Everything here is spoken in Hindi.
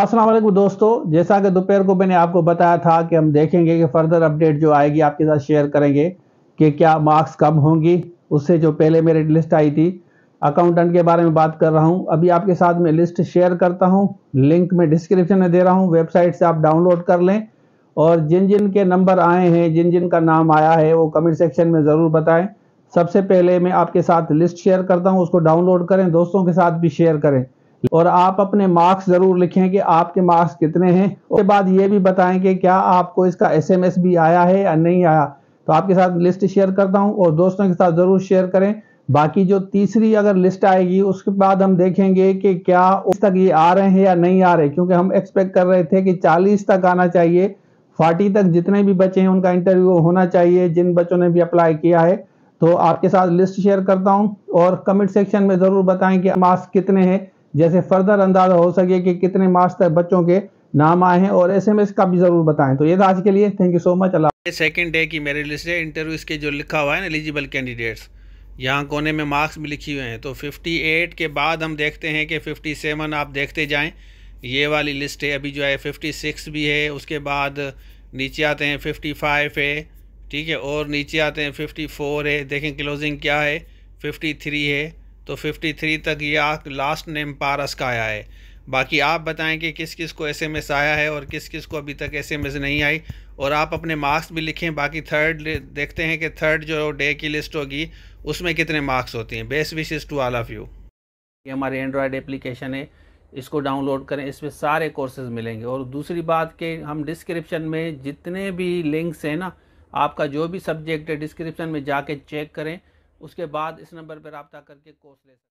असलम दोस्तों जैसा कि दोपहर को मैंने आपको बताया था कि हम देखेंगे कि फर्दर अपडेट जो आएगी आपके साथ शेयर करेंगे कि क्या मार्क्स कम होंगी उससे जो पहले मेरी लिस्ट आई थी अकाउंटेंट के बारे में बात कर रहा हूं अभी आपके साथ मैं लिस्ट शेयर करता हूं लिंक में डिस्क्रिप्शन में दे रहा हूं वेबसाइट से आप डाउनलोड कर लें और जिन जिन के नंबर आए हैं जिन जिन का नाम आया है वो कमेंट सेक्शन में ज़रूर बताएं सबसे पहले मैं आपके साथ लिस्ट शेयर करता हूँ उसको डाउनलोड करें दोस्तों के साथ भी शेयर करें और आप अपने मार्क्स ज़रूर लिखें कि आपके मार्क्स कितने हैं उसके बाद ये भी बताएं कि क्या आपको इसका एसएमएस भी आया है या नहीं आया तो आपके साथ लिस्ट शेयर करता हूँ और दोस्तों के साथ ज़रूर शेयर करें बाकी जो तीसरी अगर लिस्ट आएगी उसके बाद हम देखेंगे कि क्या उस तक ये आ रहे हैं या नहीं आ रहे क्योंकि हम एक्सपेक्ट कर रहे थे कि चालीस तक आना चाहिए फोर्टी तक जितने भी बच्चे हैं उनका इंटरव्यू होना चाहिए जिन बच्चों ने भी अप्लाई किया है तो आपके साथ लिस्ट शेयर करता हूँ और कमेंट सेक्शन में ज़रूर बताएं कि मार्क्स कितने हैं जैसे फर्दर अंदाजा हो सके कि कितने मार्क्स तक बच्चों के नाम आए हैं और एसएमएस का भी ज़रूर बताएं तो ये था आज के लिए थैंक यू सो मच अल्लाह सेकेंड डे की मेरे लिस्ट है इंटरव्यू इसके जो लिखा हुआ है ना एलिजिबल कैंडिडेट्स यहाँ कोने में मार्क्स भी लिखे हुए हैं तो 58 के बाद हम देखते हैं कि 57 आप देखते जाएं ये वाली लिस्ट है अभी जो है 56 भी है उसके बाद नीचे आते हैं 55 है ठीक है और नीचे आते हैं 54 है देखें क्लोजिंग क्या है 53 है तो 53 तक यह लास्ट नेम पारस का आया है बाकी आप बताएं कि किस किस को एस आया है और किस किस को अभी तक एस नहीं आई और आप अपने मार्क्स भी लिखें बाकी थर्ड देखते हैं कि थर्ड जो डे की लिस्ट होगी उसमें कितने मार्क्स होते हैं best wishes to all of you ये हमारे एंड्रॉयड एप्लीकेशन है इसको डाउनलोड करें इसमें सारे कोर्सेज मिलेंगे और दूसरी बात कि हम डिस्क्रिप्शन में जितने भी लिंक्स हैं ना आपका जो भी सब्जेक्ट है डिस्क्रिप्शन में जाके चेक करें उसके बाद इस नंबर पर रबता करके कोर्स ले सकते